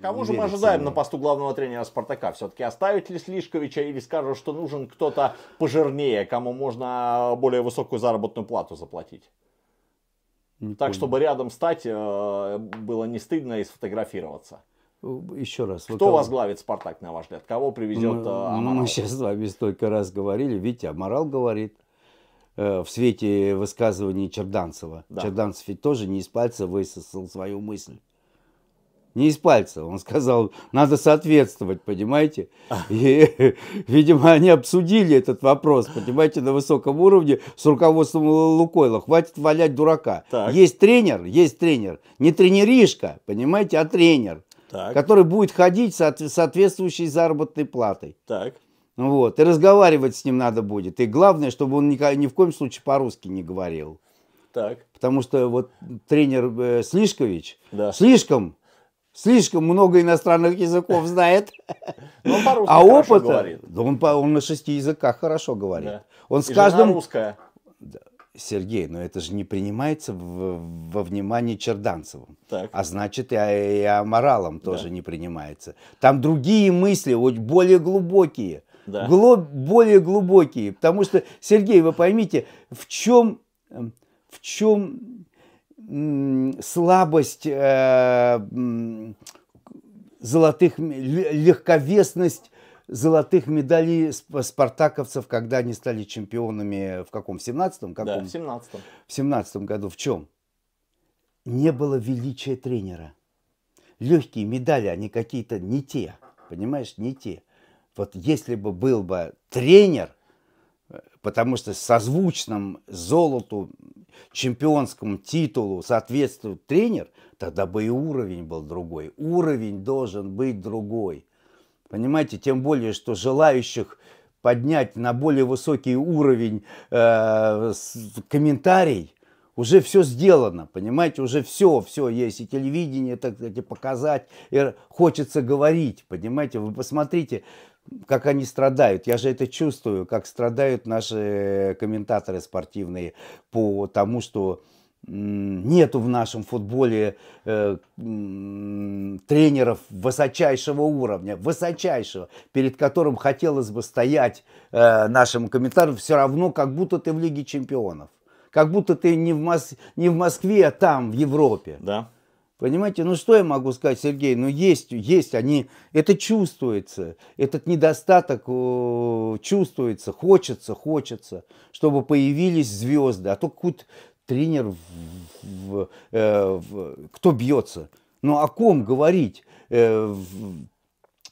Кого же мы ожидаем на посту главного тренера Спартака? Все-таки оставить ли Слишковича или скажут, что нужен кто-то пожирнее, кому можно более высокую заработную плату заплатить? Не так, понял. чтобы рядом стать э, было не стыдно и сфотографироваться. Э, Еще раз. Кто кого... возглавит Спартак, на ваш взгляд? Кого привезет э, мы, Амарал? Мы сейчас с вами столько раз говорили. Видите, Амарал говорит в свете высказываний Черданцева. Да. Черданцев ведь тоже не из пальца высосал свою мысль не из пальца. Он сказал, надо соответствовать, понимаете? И, видимо, они обсудили этот вопрос, понимаете, на высоком уровне с руководством Лукойла. Хватит валять дурака. Так. Есть тренер, есть тренер. Не тренеришка, понимаете, а тренер, так. который будет ходить с соответствующей заработной платой. Так. Вот. И разговаривать с ним надо будет. И главное, чтобы он ни, ни в коем случае по-русски не говорил. Так. Потому что вот тренер э, Слишкович да. слишком слишком много иностранных языков знает. Но он по а опыта, Да он, по, он на шести языках хорошо говорит. Да. Он с И каждым... русская. Сергей, но это же не принимается в, во внимание Черданцевым. Так. А значит, и, и аморалом тоже да. не принимается. Там другие мысли, вот более глубокие. Да. Гло, более глубокие. Потому что, Сергей, вы поймите, в чем, эм, в чем слабость, э, золотых, легковесность золотых медалей спартаковцев, когда они стали чемпионами в каком? В 17-м? Каком? Да, в 17-м. В 17 году. В чем? Не было величия тренера. Легкие медали, они какие-то не те. Понимаешь, не те. Вот если бы был бы тренер, э, потому что созвучным золоту чемпионскому титулу соответствует тренер, тогда бы и уровень был другой. Уровень должен быть другой. Понимаете, тем более, что желающих поднять на более высокий уровень э, комментарий, уже все сделано, понимаете, уже все, все есть, и телевидение, так сказать, и показать, и хочется говорить, понимаете, вы посмотрите, как они страдают. Я же это чувствую, как страдают наши комментаторы спортивные по тому, что нету в нашем футболе э, тренеров высочайшего уровня, высочайшего, перед которым хотелось бы стоять э, нашему комментатору, все равно как будто ты в Лиге чемпионов, как будто ты не в, Мос... не в Москве, а там, в Европе. Да. Понимаете, ну что я могу сказать, Сергей, ну есть, есть, они, это чувствуется, этот недостаток чувствуется, хочется, хочется, чтобы появились звезды, а то какой-то тренер, в, в, э, в, кто бьется, ну о ком говорить, э,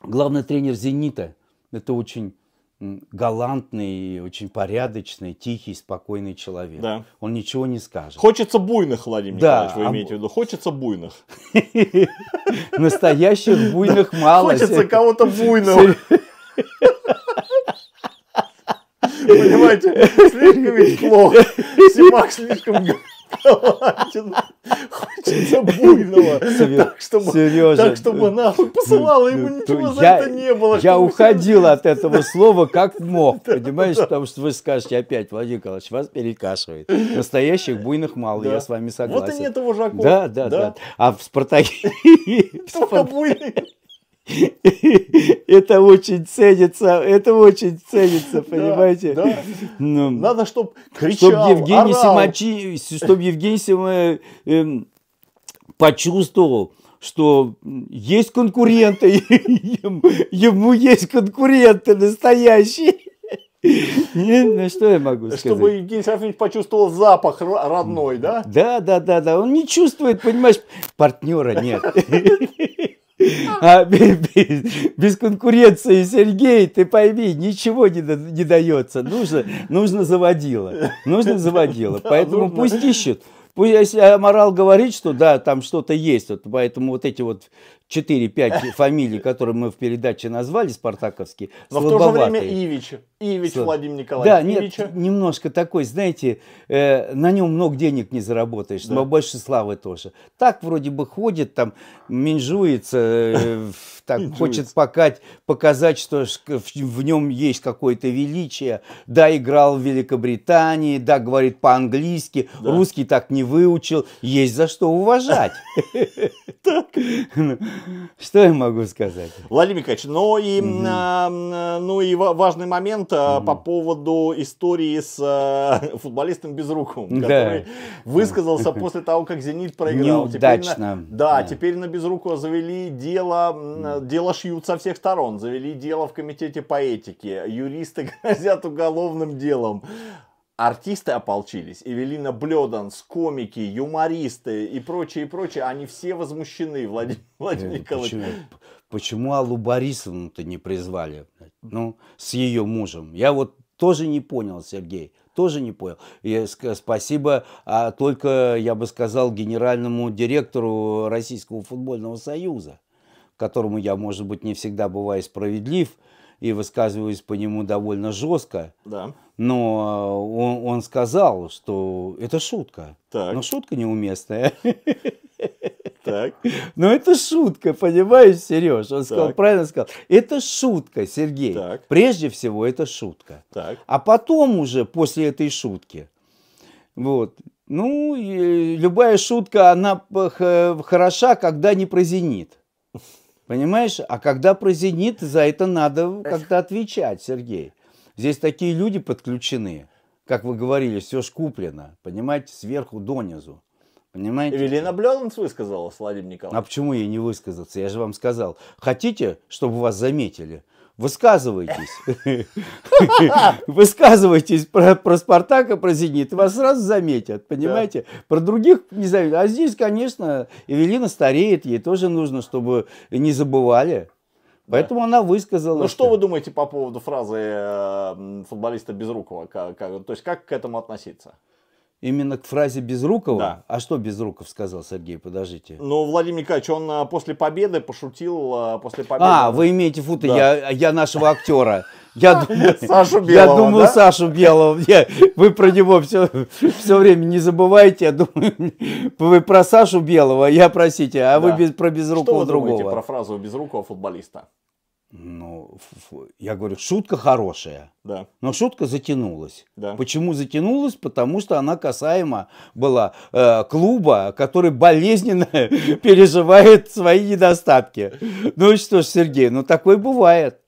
главный тренер «Зенита», это очень галантный, очень порядочный, тихий, спокойный человек. Да. Он ничего не скажет. Хочется буйных, Владимир да, Николаевич, вы а... имеете в виду. Хочется буйных. Настоящих буйных мало. Хочется кого-то буйного. Понимаете, слишком ведь плохо. Симак слишком Хочется буйного. Так, чтобы, Сережа, так, чтобы э, нахуй посылала ему ну, ничего ну, за это не было. Я уходил от этого слова как мог. Понимаешь, потому что вы скажете опять, Владимир Николаевич, вас перекашивает. Настоящих буйных мало, я с вами согласен. Вот и нет вожаков. Да, да, да. А в Спартаке... Только буйные это очень ценится, это очень ценится, понимаете? Ну, Надо, чтобы кричал, чтобы Евгений орал. Симачи, чтобы Евгений Симачи эм, почувствовал, что есть конкуренты, ему, есть конкуренты настоящие. Ну что я могу сказать? Чтобы Евгений Серафимович почувствовал запах родной, да? Да, да, да, да. Он не чувствует, понимаешь, партнера нет. А без, без конкуренции, Сергей, ты пойми, ничего не, не дается. Нужно, нужно заводило. Нужно заводило. Поэтому пусть ищут. Пусть если морал говорит, что да, там что-то есть, вот, поэтому вот эти вот 4-5 фамилий, которые мы в передаче назвали спартаковские, Но в то же время Ивич, Ивич Слаб... Владимир Николаевич. Да, Ивича. нет, немножко такой, знаете, э, на нем много денег не заработаешь, да. но больше славы тоже. Так вроде бы ходит, там, менжуется, э, так хочет покать, показать, что в, в нем есть какое-то величие. Да, играл в Великобритании, да, говорит по-английски, да. русский так не выучил. Есть за что уважать. Так. Ну, Что я могу сказать? Владимир Николаевич, ну и, угу. э, ну и важный момент угу. по поводу истории с э, футболистом Безруковым, да. который высказался после того, как «Зенит» проиграл. Неудачно. Теперь на, да, да, теперь на Безрукова завели дело, дело шьют со всех сторон, завели дело в комитете по этике, юристы грозят уголовным делом. Артисты ополчились, Эвелина Блёданс, комики, юмористы и прочее, и прочее, они все возмущены, э, Владимир, Владимир Николаевич. Почему, почему Аллу Борисовну-то не призвали? Ну, с ее мужем. Я вот тоже не понял, Сергей, тоже не понял. И спасибо а только, я бы сказал, генеральному директору Российского футбольного союза, которому я, может быть, не всегда бываю справедлив, и высказываюсь по нему довольно жестко. Да. Но э, он, он сказал, что это шутка. Так. Но шутка неуместная. Так. Но это шутка, понимаешь, Сереж? Он так. правильно сказал. Это шутка, Сергей. Так. Прежде всего, это шутка. Так. А потом уже, после этой шутки, вот, ну, любая шутка, она э, хороша, когда не прозенит. Понимаешь? А когда прозенит, за это надо как-то отвечать, Сергей. Здесь такие люди подключены. Как вы говорили, все ж куплено. Понимаете, сверху донизу. Понимаете? Эвелина Блёнс высказалась, Владимир Николаевич. А почему ей не высказаться? Я же вам сказал. Хотите, чтобы вас заметили? Высказывайтесь. Высказывайтесь про, про Спартака, про Зенит. Вас сразу заметят, понимаете? Про других не заметят. А здесь, конечно, Эвелина стареет. Ей тоже нужно, чтобы не забывали. Поэтому да. она высказала. Ну что вы думаете по поводу фразы э, футболиста Безрукова? Как, как, то есть как к этому относиться? Именно к фразе Безрукова? Да. А что Безруков сказал, Сергей, подождите? Ну, Владимир Николаевич, он а, после победы пошутил, а, после победы... А, вы имеете футы, да. я, я нашего актера. Я думал, Сашу Белого, я думал да? Сашу Белого. Я, вы про него все, все время не забывайте. Я думаю, вы про Сашу Белого, а я простите, а да. вы без, про Безрукова другого. Что вы думаете про фразу Безрукова футболиста? Ну, я говорю, шутка хорошая. Да. Но шутка затянулась. Да. Почему затянулась? Потому что она касаема была э, клуба, который болезненно переживает свои недостатки. Ну и что ж, Сергей, ну такое бывает.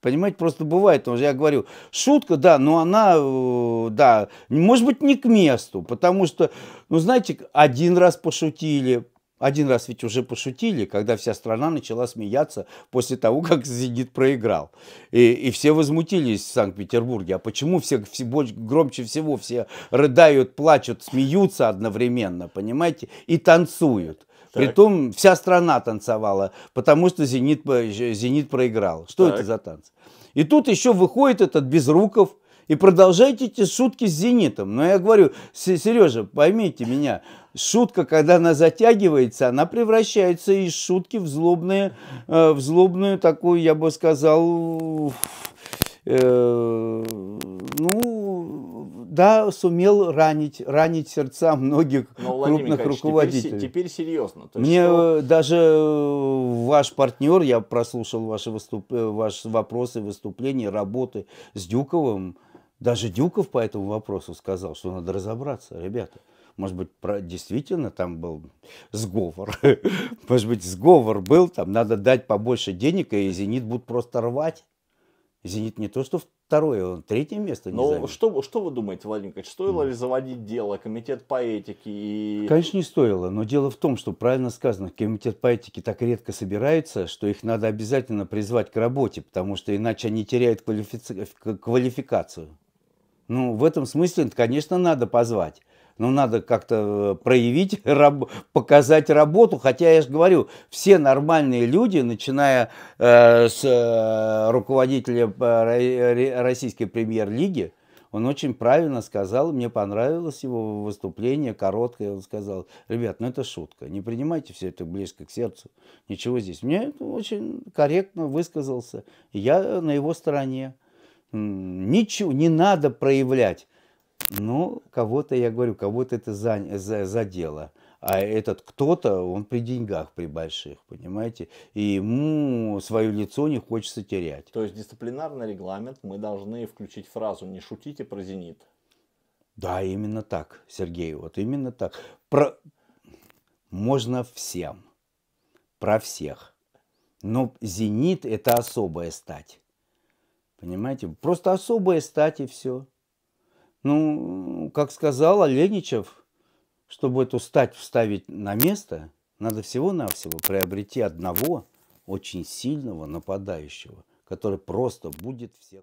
Понимаете, просто бывает, потому что я говорю, шутка, да, но она, э, да, может быть, не к месту, потому что, ну, знаете, один раз пошутили, один раз ведь уже пошутили, когда вся страна начала смеяться после того, как «Зенит» проиграл. И, и все возмутились в Санкт-Петербурге. А почему все, все громче всего все рыдают, плачут, смеются одновременно, понимаете, и танцуют? Так. Притом вся страна танцевала, потому что «Зенит», э, «Зенит» проиграл. Что так. это за танцы? И тут еще выходит этот Безруков – и продолжайте эти шутки с «Зенитом». Но я говорю, Сережа, поймите меня, шутка, когда она затягивается, она превращается из шутки в, злобные, э, в злобную такую, я бы сказал, э, ну, да, сумел ранить, ранить сердца многих Но, Владимир крупных руководителей. Теперь, теперь серьезно. То Мне что... Э, даже э, ваш партнер, я прослушал ваши, выступ... ваши вопросы, выступления, работы с Дюковым, даже Дюков по этому вопросу сказал, что надо разобраться, ребята. Может быть, про, действительно там был сговор. Может быть, сговор был, там надо дать побольше денег, и «Зенит» будет просто рвать. «Зенит» не то, что второе, он третье место не Но ну, что, что вы думаете, Владимир Николаевич, стоило mm. ли заводить дело, комитет по этике и... Конечно, не стоило, но дело в том, что правильно сказано, комитет по этике так редко собирается, что их надо обязательно призвать к работе, потому что иначе они теряют квалифици... квалификацию. Ну, в этом смысле, конечно, надо позвать. Но ну, надо как-то э, проявить, раб, показать работу. Хотя я же говорю, все нормальные люди, начиная э, с э, руководителя э, российской премьер-лиги, он очень правильно сказал, мне понравилось его выступление, короткое, он сказал, ребят, ну это шутка, не принимайте все это близко к сердцу, ничего здесь. Мне очень корректно высказался, я э, на его стороне ничего не надо проявлять. ну кого-то, я говорю, кого-то это задело. А этот кто-то, он при деньгах, при больших, понимаете? И ему свое лицо не хочется терять. То есть дисциплинарный регламент мы должны включить фразу «не шутите про «Зенит». Да, именно так, Сергей, вот именно так. Про... Можно всем, про всех. Но «Зенит» – это особая стать. Понимаете? Просто особые стати все. Ну, как сказал Оленичев, чтобы эту стать вставить на место, надо всего-навсего приобрети одного очень сильного нападающего, который просто будет всех